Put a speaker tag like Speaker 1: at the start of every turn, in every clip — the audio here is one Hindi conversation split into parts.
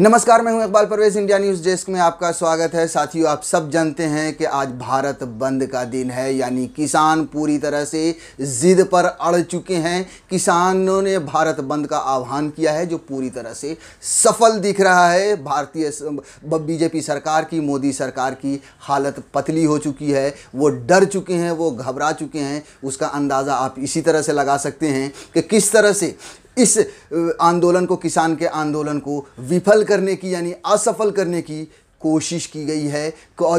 Speaker 1: नमस्कार मैं हूं Iqbal Parvez India news desk में आपका स्वागत है साथियों आप सब जानते हैं कि आज भारत बंद का दिन है यानी किसान पूरी तरह से जिद पर अड़ चुके हैं किसानों ने भारत बंद का आह्वान किया है जो पूरी तरह से सफल दिख रहा है भारतीय बीजेपी सरकार की मोदी सरकार की हालत पतली हो चुकी है वो डर चुके हैं वो घबरा चुके हैं उसका अंदाज़ा आप इसी तरह से लगा सकते हैं कि किस तरह से इस आंदोलन को किसान के आंदोलन को विफल करने की यानी असफल करने की कोशिश की गई है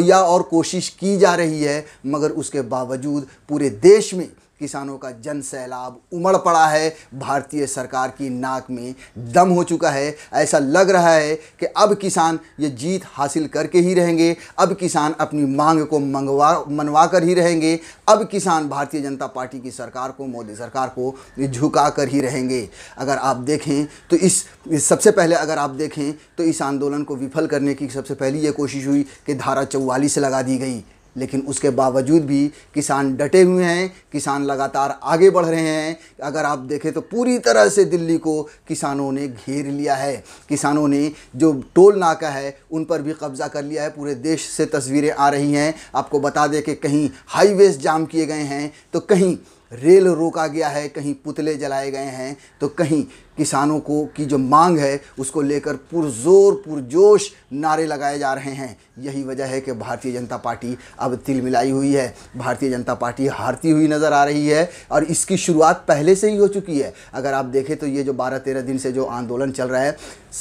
Speaker 1: या और कोशिश की जा रही है मगर उसके बावजूद पूरे देश में किसानों का जन सैलाब उमड़ पड़ा है भारतीय सरकार की नाक में दम हो चुका है ऐसा लग रहा है कि अब किसान ये जीत हासिल करके ही रहेंगे अब किसान अपनी मांग को मंगवा मनवा कर ही रहेंगे अब किसान भारतीय जनता पार्टी की सरकार को मोदी सरकार को झुका कर ही रहेंगे अगर आप देखें तो इस सबसे पहले अगर आप देखें तो इस आंदोलन को विफल करने की सबसे पहली ये कोशिश हुई कि धारा चौवालीस लगा दी गई लेकिन उसके बावजूद भी किसान डटे हुए हैं किसान लगातार आगे बढ़ रहे हैं अगर आप देखें तो पूरी तरह से दिल्ली को किसानों ने घेर लिया है किसानों ने जो टोल नाका है उन पर भी कब्ज़ा कर लिया है पूरे देश से तस्वीरें आ रही हैं आपको बता दें कि कहीं हाईवेज़ जाम किए गए हैं तो कहीं रेल रोका गया है कहीं पुतले जलाए गए हैं तो कहीं किसानों को की जो मांग है उसको लेकर पुरजोर पुरजोश नारे लगाए जा रहे हैं यही वजह है कि भारतीय जनता पार्टी अब तिल मिलाई हुई है भारतीय जनता पार्टी हारती हुई नज़र आ रही है और इसकी शुरुआत पहले से ही हो चुकी है अगर आप देखें तो ये जो बारह तेरह दिन से जो आंदोलन चल रहा है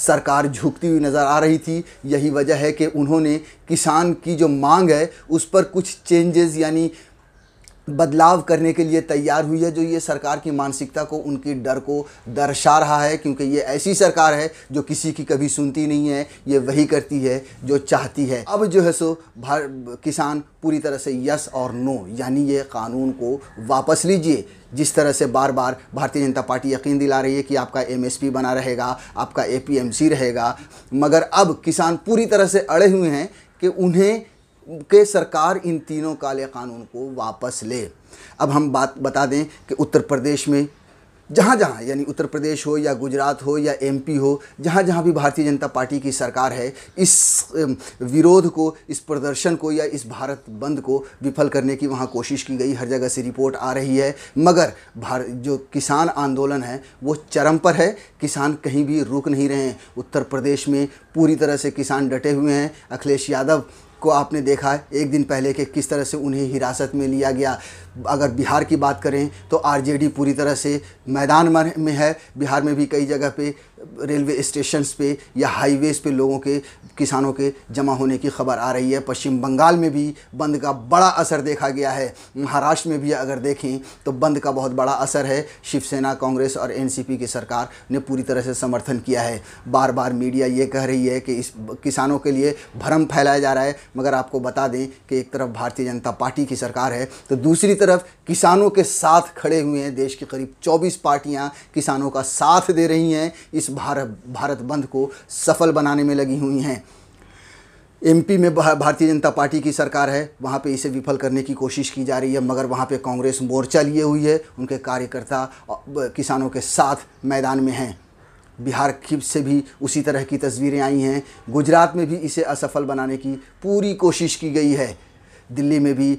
Speaker 1: सरकार झुकती हुई नज़र आ रही थी यही वजह है कि उन्होंने किसान की जो मांग है उस पर कुछ चेंजेस यानी बदलाव करने के लिए तैयार हुई है जो ये सरकार की मानसिकता को उनकी डर को दर्शा रहा है क्योंकि ये ऐसी सरकार है जो किसी की कभी सुनती नहीं है ये वही करती है जो चाहती है अब जो है सो किसान पूरी तरह से यस और नो यानी ये कानून को वापस लीजिए जिस तरह से बार बार भारतीय जनता पार्टी यकीन दिला रही है कि आपका एम बना रहेगा आपका ए रहेगा मगर अब किसान पूरी तरह से अड़े हुए हैं कि उन्हें के सरकार इन तीनों काले कानून को वापस ले अब हम बात बता दें कि उत्तर प्रदेश में जहाँ जहाँ यानी उत्तर प्रदेश हो या गुजरात हो या एमपी हो जहाँ जहाँ भी भारतीय जनता पार्टी की सरकार है इस विरोध को इस प्रदर्शन को या इस भारत बंद को विफल करने की वहाँ कोशिश की गई हर जगह से रिपोर्ट आ रही है मगर भारत जो किसान आंदोलन है वो चरम पर है किसान कहीं भी रुक नहीं रहे हैं उत्तर प्रदेश में पूरी तरह से किसान डटे हुए हैं अखिलेश यादव को आपने देखा एक दिन पहले कि किस तरह से उन्हें हिरासत में लिया गया अगर बिहार की बात करें तो आरजेडी पूरी तरह से मैदान में है बिहार में भी कई जगह पे रेलवे स्टेशंस पे या हाईवेज़ पे लोगों के किसानों के जमा होने की खबर आ रही है पश्चिम बंगाल में भी बंद का बड़ा असर देखा गया है महाराष्ट्र में भी अगर देखें तो बंद का बहुत बड़ा असर है शिवसेना कांग्रेस और एन की सरकार ने पूरी तरह से समर्थन किया है बार बार मीडिया ये कह रही है कि इस किसानों के लिए भ्रम फैलाया जा रहा है मगर आपको बता दें कि एक तरफ भारतीय जनता पार्टी की सरकार है तो दूसरी तरफ किसानों के साथ खड़े हुए हैं देश के करीब 24 पार्टियां किसानों का साथ दे रही हैं इस भारत भारत बंद को सफल बनाने में लगी हुई हैं एमपी में भारतीय जनता पार्टी की सरकार है वहाँ पे इसे विफल करने की कोशिश की जा रही है मगर वहाँ पे कांग्रेस मोर्चा लिए हुई है उनके कार्यकर्ता किसानों के साथ मैदान में हैं बिहार की से भी उसी तरह की तस्वीरें आई हैं गुजरात में भी इसे असफल बनाने की पूरी कोशिश की गई है दिल्ली में भी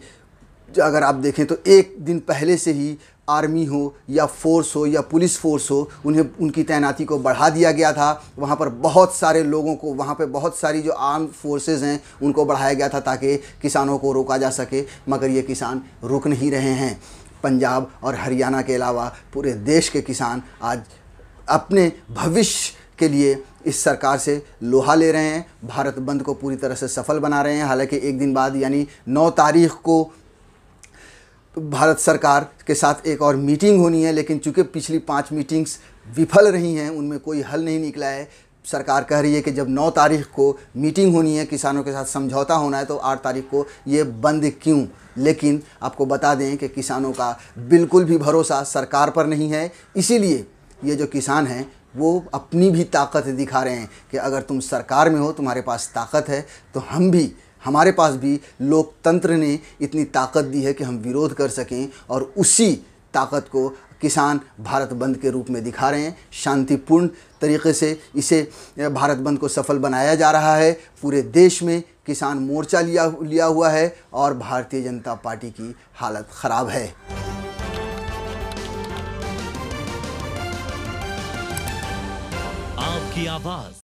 Speaker 1: अगर आप देखें तो एक दिन पहले से ही आर्मी हो या फोर्स हो या पुलिस फोर्स हो उन्हें उनकी तैनाती को बढ़ा दिया गया था वहाँ पर बहुत सारे लोगों को वहाँ पर बहुत सारी जो आर्म फोर्सेज हैं उनको बढ़ाया गया था ताकि किसानों को रोका जा सके मगर ये किसान रुक नहीं रहे हैं पंजाब और हरियाणा के अलावा पूरे देश के किसान आज अपने भविष्य के लिए इस सरकार से लोहा ले रहे हैं भारत बंद को पूरी तरह से सफल बना रहे हैं हालांकि एक दिन बाद यानी 9 तारीख को भारत सरकार के साथ एक और मीटिंग होनी है लेकिन चूंकि पिछली पाँच मीटिंग्स विफल रही हैं उनमें कोई हल नहीं निकला है सरकार कह रही है कि जब 9 तारीख को मीटिंग होनी है किसानों के साथ समझौता होना है तो 8 तारीख को ये बंद क्यों लेकिन आपको बता दें कि किसानों का बिल्कुल भी भरोसा सरकार पर नहीं है इसीलिए ये जो किसान हैं वो अपनी भी ताकत दिखा रहे हैं कि अगर तुम सरकार में हो तुम्हारे पास ताकत है तो हम भी हमारे पास भी लोकतंत्र ने इतनी ताकत दी है कि हम विरोध कर सकें और उसी ताकत को किसान भारत बंद के रूप में दिखा रहे हैं शांतिपूर्ण तरीके से इसे भारत बंद को सफल बनाया जा रहा है पूरे देश में किसान मोर्चा लिया लिया हुआ है और भारतीय जनता पार्टी की हालत ख़राब है की आवाज